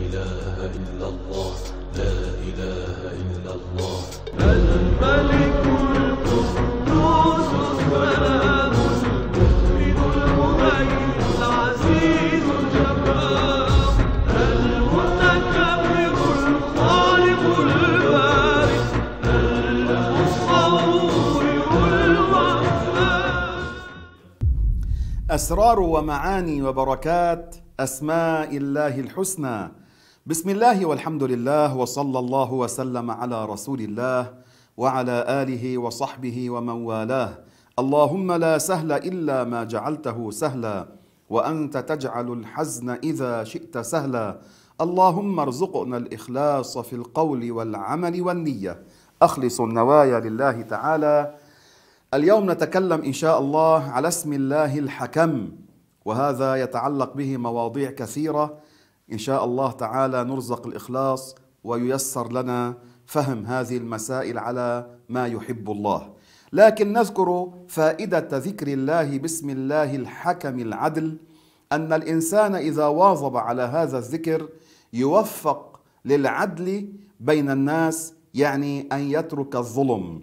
إله إلا الله لا إله إلا الله الملك القدوس السلام المؤمن المهيمن العزيز الجبار المتكبر الخالق البارئ المصور الوفاء أسرار ومعاني وبركات أسماء الله الحسنى بسم الله والحمد لله وصلى الله وسلم على رسول الله وعلى اله وصحبه ومن والاه اللهم لا سهل الا ما جعلته سهلا وانت تجعل الحزن اذا شئت سهلا اللهم ارزقنا الاخلاص في القول والعمل والنيه اخلص النوايا لله تعالى اليوم نتكلم ان شاء الله على اسم الله الحكم وهذا يتعلق به مواضيع كثيره إن شاء الله تعالى نرزق الإخلاص وييسر لنا فهم هذه المسائل على ما يحب الله لكن نذكر فائدة ذكر الله بسم الله الحكم العدل أن الإنسان إذا واظب على هذا الذكر يوفق للعدل بين الناس يعني أن يترك الظلم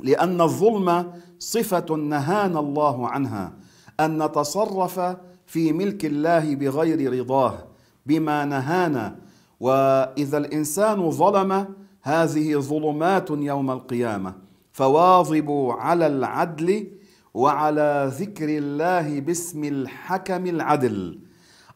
لأن الظلم صفة نهانا الله عنها أن نتصرف في ملك الله بغير رضاه بما نهانا واذا الانسان ظلم هذه ظلمات يوم القيامه فواظبوا على العدل وعلى ذكر الله باسم الحكم العدل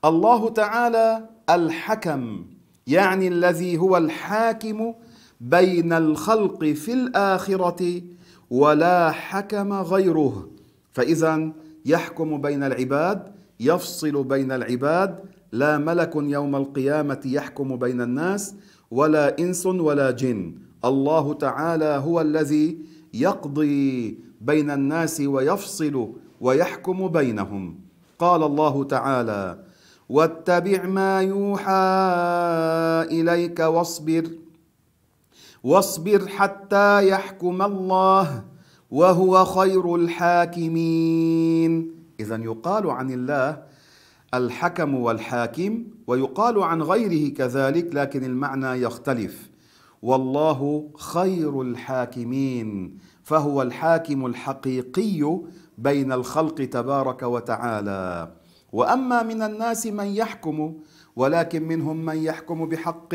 الله تعالى الحكم يعني الذي هو الحاكم بين الخلق في الاخره ولا حكم غيره فاذا يحكم بين العباد يفصل بين العباد لا ملك يوم القيامة يحكم بين الناس ولا إنس ولا جن الله تعالى هو الذي يقضي بين الناس ويفصل ويحكم بينهم قال الله تعالى واتبع ما يوحى إليك واصبر واصبر حتى يحكم الله وهو خير الحاكمين إذا يقال عن الله الحكم والحاكم ويقال عن غيره كذلك لكن المعنى يختلف والله خير الحاكمين فهو الحاكم الحقيقي بين الخلق تبارك وتعالى واما من الناس من يحكم ولكن منهم من يحكم بحق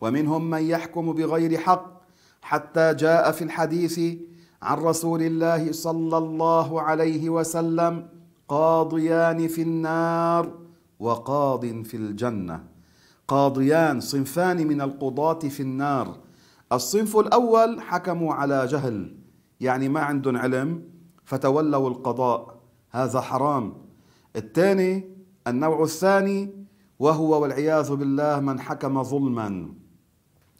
ومنهم من يحكم بغير حق حتى جاء في الحديث عن رسول الله صلى الله عليه وسلم قاضيان في النار وقاض في الجنه قاضيان صنفان من القضاة في النار الصنف الأول حكموا على جهل يعني ما عندهم علم فتولوا القضاء هذا حرام الثاني النوع الثاني وهو والعياذ بالله من حكم ظلما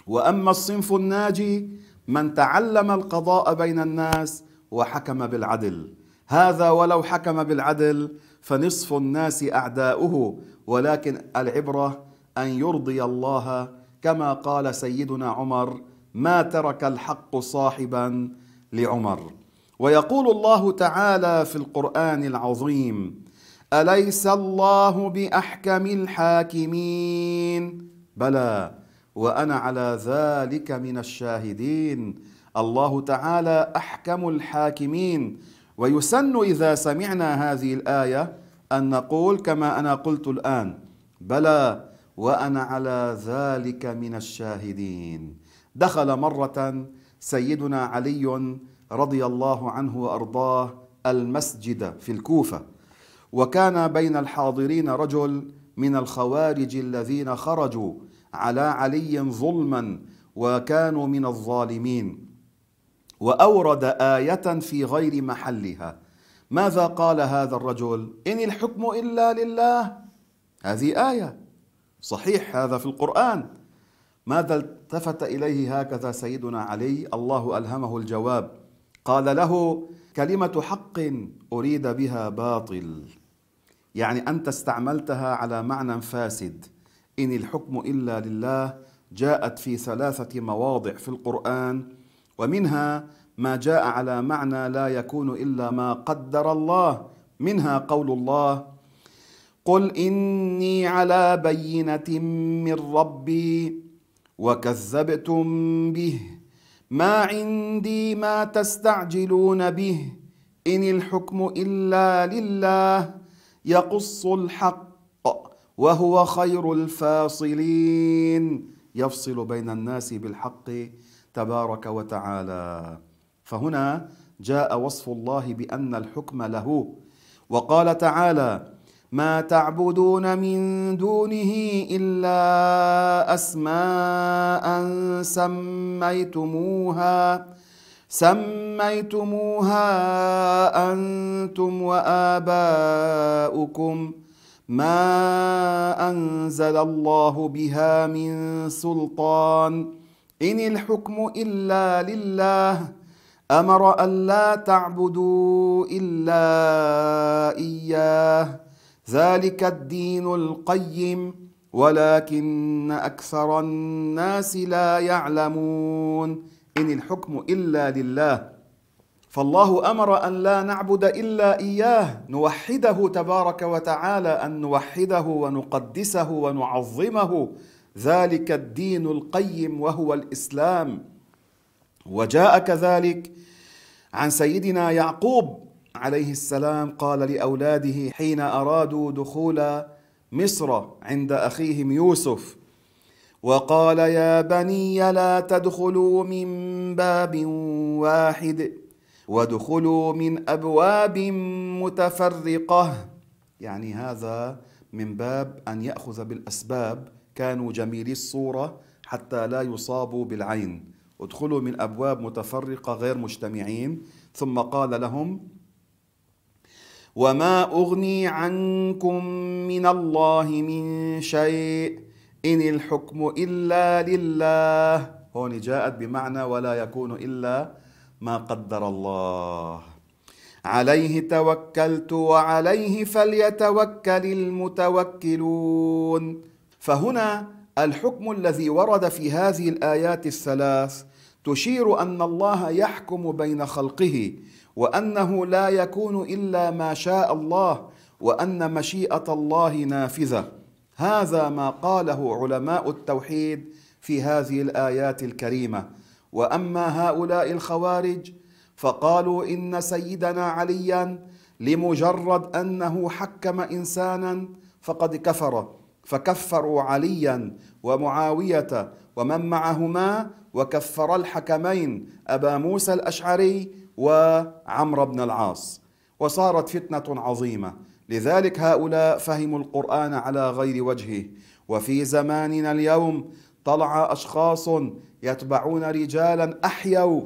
وأما الصنف الناجي من تعلم القضاء بين الناس وحكم بالعدل هذا ولو حكم بالعدل فنصف الناس اعداؤه ولكن العبره ان يرضي الله كما قال سيدنا عمر ما ترك الحق صاحبا لعمر ويقول الله تعالى في القران العظيم اليس الله باحكم الحاكمين بلى وانا على ذلك من الشاهدين الله تعالى احكم الحاكمين ويسن إذا سمعنا هذه الآية أن نقول كما أنا قلت الآن بلى وأنا على ذلك من الشاهدين دخل مرة سيدنا علي رضي الله عنه وأرضاه المسجد في الكوفة وكان بين الحاضرين رجل من الخوارج الذين خرجوا على علي ظلما وكانوا من الظالمين واورد ايه في غير محلها ماذا قال هذا الرجل ان الحكم الا لله هذه ايه صحيح هذا في القران ماذا التفت اليه هكذا سيدنا علي الله الهمه الجواب قال له كلمه حق اريد بها باطل يعني انت استعملتها على معنى فاسد ان الحكم الا لله جاءت في ثلاثه مواضع في القران ومنها ما جاء على معنى لا يكون إلا ما قدر الله منها قول الله قل إني على بينة من ربي وكذبتم به ما عندي ما تستعجلون به إن الحكم إلا لله يقص الحق وهو خير الفاصلين يفصل بين الناس بالحق تبارك وتعالى فهنا جاء وصف الله بان الحكم له وقال تعالى ما تعبدون من دونه الا اسماء سميتموها سميتموها انتم واباؤكم ما انزل الله بها من سلطان إن الحكم إلا لله أمر ألا تعبدوا إلا إياه ذلك الدين القيم ولكن أكثر الناس لا يعلمون إن الحكم إلا لله فالله امر ان لا نعبد الا اياه نوحده تبارك وتعالى ان نوحده ونقدسه ونعظمه ذلك الدين القيم وهو الاسلام وجاء كذلك عن سيدنا يعقوب عليه السلام قال لاولاده حين ارادوا دخول مصر عند اخيهم يوسف وقال يا بني لا تدخلوا من باب واحد وادخلوا من ابواب متفرقه يعني هذا من باب ان ياخذ بالاسباب كانوا جميلي الصورة حتى لا يصابوا بالعين ادخلوا من أبواب متفرقة غير مجتمعين ثم قال لهم وما أغني عنكم من الله من شيء إن الحكم إلا لله هون جاءت بمعنى ولا يكون إلا ما قدر الله عليه توكلت وعليه فليتوكل المتوكلون فهنا الحكم الذي ورد في هذه الايات الثلاث تشير ان الله يحكم بين خلقه وانه لا يكون الا ما شاء الله وان مشيئه الله نافذه هذا ما قاله علماء التوحيد في هذه الايات الكريمه واما هؤلاء الخوارج فقالوا ان سيدنا عليا لمجرد انه حكم انسانا فقد كفر فكفروا عليا ومعاوية ومن معهما وكفر الحكمين أبا موسى الأشعري وعمر بن العاص وصارت فتنة عظيمة لذلك هؤلاء فهموا القرآن على غير وجهه وفي زماننا اليوم طلع أشخاص يتبعون رجالا أحيوا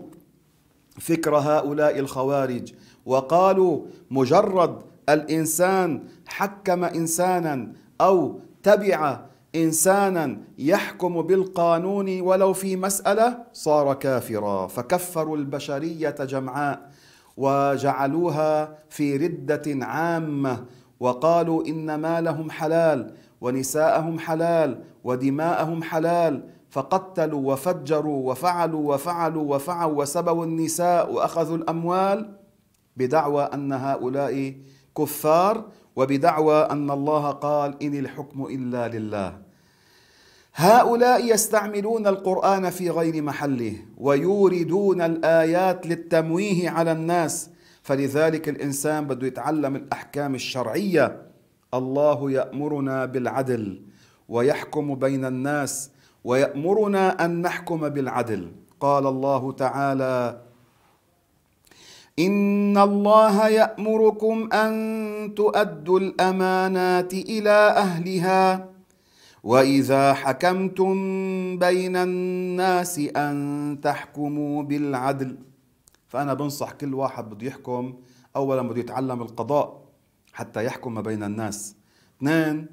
فكر هؤلاء الخوارج وقالوا مجرد الإنسان حكم إنسانا أو تبع انسانا يحكم بالقانون ولو في مساله صار كافرا فكفروا البشريه جمعاء وجعلوها في رده عامه وقالوا ان مالهم حلال ونساءهم حلال ودماءهم حلال فقتلوا وفجروا وفعلوا وفعلوا وفعلوا وسبوا النساء واخذوا الاموال بدعوى ان هؤلاء كفار وبدعوى أن الله قال إن الحكم إلا لله هؤلاء يستعملون القرآن في غير محله ويوردون الآيات للتمويه على الناس فلذلك الإنسان بده يتعلم الأحكام الشرعية الله يأمرنا بالعدل ويحكم بين الناس ويأمرنا أن نحكم بالعدل قال الله تعالى ان الله يامركم ان تؤدوا الامانات الى اهلها واذا حكمتم بين الناس ان تحكموا بالعدل فانا بنصح كل واحد بده يحكم اولا بده يتعلم القضاء حتى يحكم ما بين الناس اثنين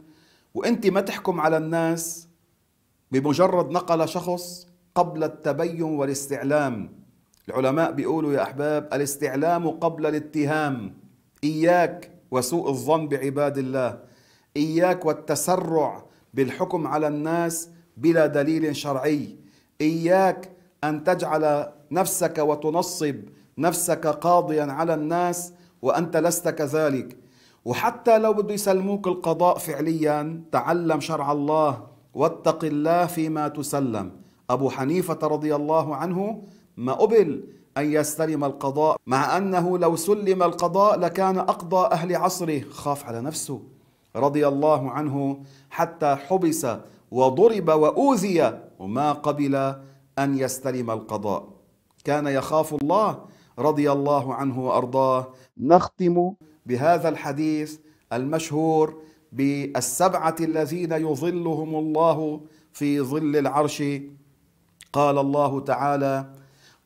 وانت ما تحكم على الناس بمجرد نقل شخص قبل التبين والاستعلام العلماء بيقولوا يا أحباب الاستعلام قبل الاتهام إياك وسوء الظن بعباد الله إياك والتسرع بالحكم على الناس بلا دليل شرعي إياك أن تجعل نفسك وتنصب نفسك قاضيا على الناس وأنت لست كذلك وحتى لو بده يسلموك القضاء فعليا تعلم شرع الله واتق الله فيما تسلم أبو حنيفة رضي الله عنه ما قبل أن يستلم القضاء مع أنه لو سلم القضاء لكان أقضى أهل عصره خاف على نفسه رضي الله عنه حتى حبس وضرب وأوذي وما قبل أن يستلم القضاء كان يخاف الله رضي الله عنه وأرضاه نختم بهذا الحديث المشهور بالسبعة الذين يظلهم الله في ظل العرش قال الله تعالى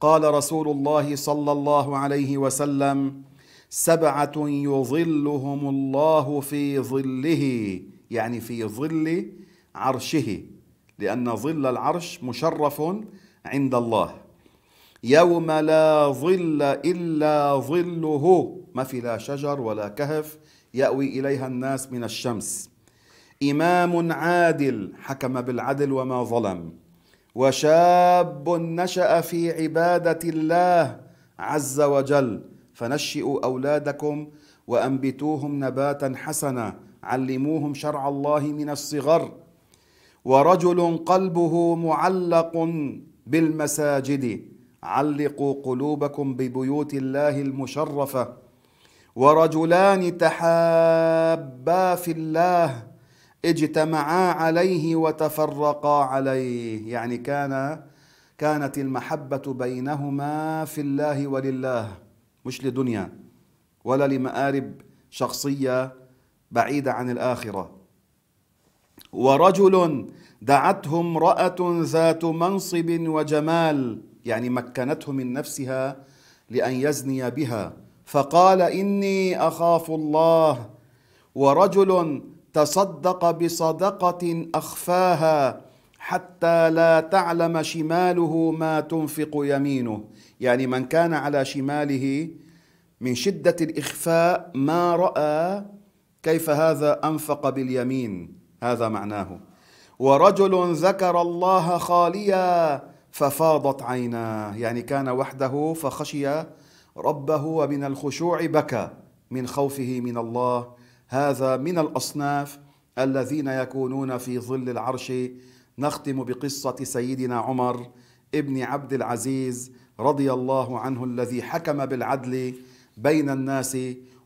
قال رسول الله صلى الله عليه وسلم سبعه يظلهم الله في ظله يعني في ظل عرشه لان ظل العرش مشرف عند الله يوم لا ظل الا ظله ما في لا شجر ولا كهف ياوي اليها الناس من الشمس امام عادل حكم بالعدل وما ظلم وشاب نشا في عباده الله عز وجل فنشئوا اولادكم وانبتوهم نباتا حسنا علموهم شرع الله من الصغر ورجل قلبه معلق بالمساجد علقوا قلوبكم ببيوت الله المشرفه ورجلان تحابا في الله اجتمعا عليه وتفرقا عليه يعني كان كانت المحبة بينهما في الله ولله مش لدنيا ولا لمآرب شخصية بعيدة عن الآخرة ورجل دعته امرأة ذات منصب وجمال يعني مكنته من نفسها لأن يزني بها فقال إني أخاف الله ورجل تصدق بصدقه اخفاها حتى لا تعلم شماله ما تنفق يمينه يعني من كان على شماله من شده الاخفاء ما راى كيف هذا انفق باليمين هذا معناه ورجل ذكر الله خاليا ففاضت عيناه يعني كان وحده فخشي ربه ومن الخشوع بكى من خوفه من الله هذا من الأصناف الذين يكونون في ظل العرش نختم بقصة سيدنا عمر ابن عبد العزيز رضي الله عنه الذي حكم بالعدل بين الناس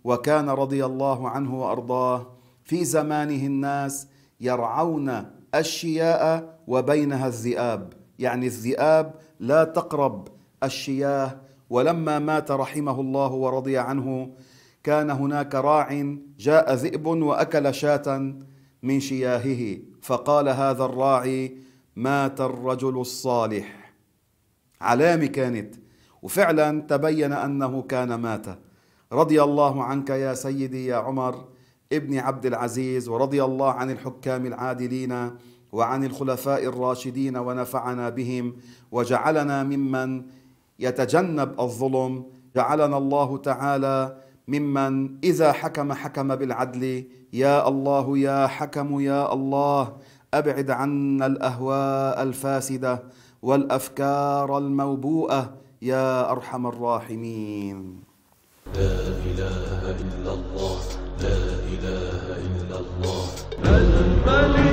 وكان رضي الله عنه وارضاه في زمانه الناس يرعون الشياء وبينها الذئاب يعني الذئاب لا تقرب الشياه ولما مات رحمه الله ورضي عنه كان هناك راع جاء ذئب واكل شاة من شياهه فقال هذا الراعي مات الرجل الصالح علامه كانت وفعلا تبين انه كان مات رضي الله عنك يا سيدي يا عمر ابن عبد العزيز ورضي الله عن الحكام العادلين وعن الخلفاء الراشدين ونفعنا بهم وجعلنا ممن يتجنب الظلم جعلنا الله تعالى ممن إذا حكم حكم بالعدل يا الله يا حكم يا الله أبعد عنا الأهواء الفاسدة والأفكار الموبوءة يا أرحم الراحمين لا إله إلا الله لا إله إلا الله الملك